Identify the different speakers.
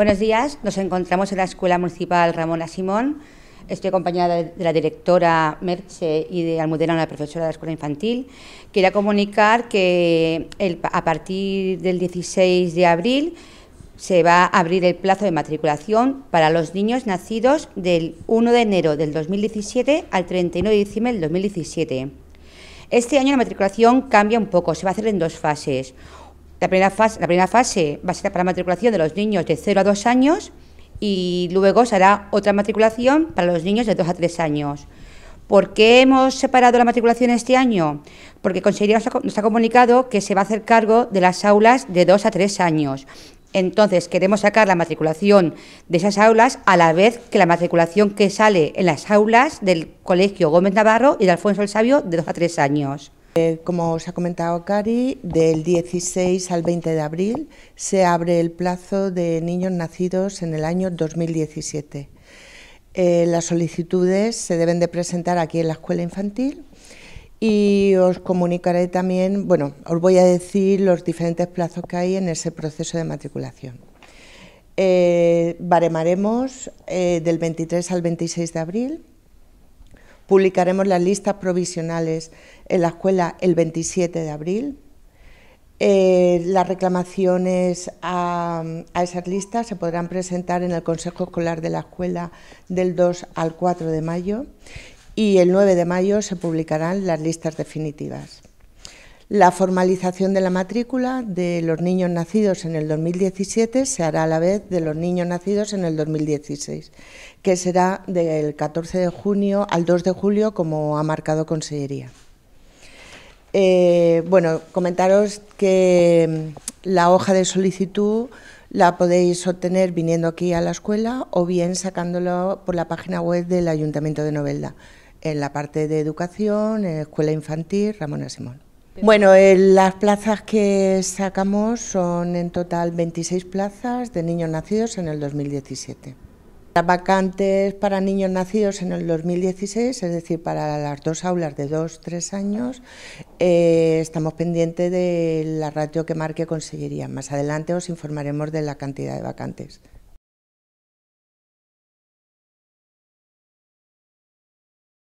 Speaker 1: Buenos días, nos encontramos en la Escuela Municipal Ramona Simón. Estoy acompañada de la directora Merche y de Almudena, la profesora de la Escuela Infantil. Quería comunicar que a partir del 16 de abril se va a abrir el plazo de matriculación para los niños nacidos del 1 de enero del 2017 al 31 de diciembre del 2017. Este año la matriculación cambia un poco, se va a hacer en dos fases. La primera, fase, la primera fase va a ser para la matriculación de los niños de 0 a 2 años y luego se hará otra matriculación para los niños de 2 a 3 años. ¿Por qué hemos separado la matriculación este año? Porque Consejería nos ha comunicado que se va a hacer cargo de las aulas de 2 a 3 años. Entonces, queremos sacar la matriculación de esas aulas a la vez que la matriculación que sale en las aulas del
Speaker 2: Colegio Gómez Navarro y de Alfonso el Sabio de 2 a 3 años. Eh, como os ha comentado Cari, del 16 al 20 de abril se abre el plazo de niños nacidos en el año 2017. Eh, las solicitudes se deben de presentar aquí en la escuela infantil y os comunicaré también, bueno, os voy a decir los diferentes plazos que hay en ese proceso de matriculación. Eh, baremaremos eh, del 23 al 26 de abril Publicaremos las listas provisionales en la escuela el 27 de abril. Eh, las reclamaciones a, a, esas listas se podrán presentar en el Consejo Escolar de la Escuela del 2 al 4 de mayo y el 9 de mayo se publicarán las listas definitivas. La formalización de la matrícula de los niños nacidos en el 2017 se hará a la vez de los niños nacidos en el 2016, que será del 14 de junio al 2 de julio, como ha marcado Consellería. Eh, bueno, comentaros que mm, la hoja de solicitud la podéis obtener viniendo aquí a la escuela o bien sacándolo por la página web del Ayuntamiento de Novelda, en la parte de educación, escuela infantil, Ramona Simón. Bueno, las plazas que sacamos son en total 26 plazas de niños nacidos en el 2017. Las vacantes para niños nacidos en el 2016, es decir, para las dos aulas de 2 tres años, eh, estamos pendientes de la ratio que marque conseguiría. Más adelante os informaremos de la cantidad de vacantes.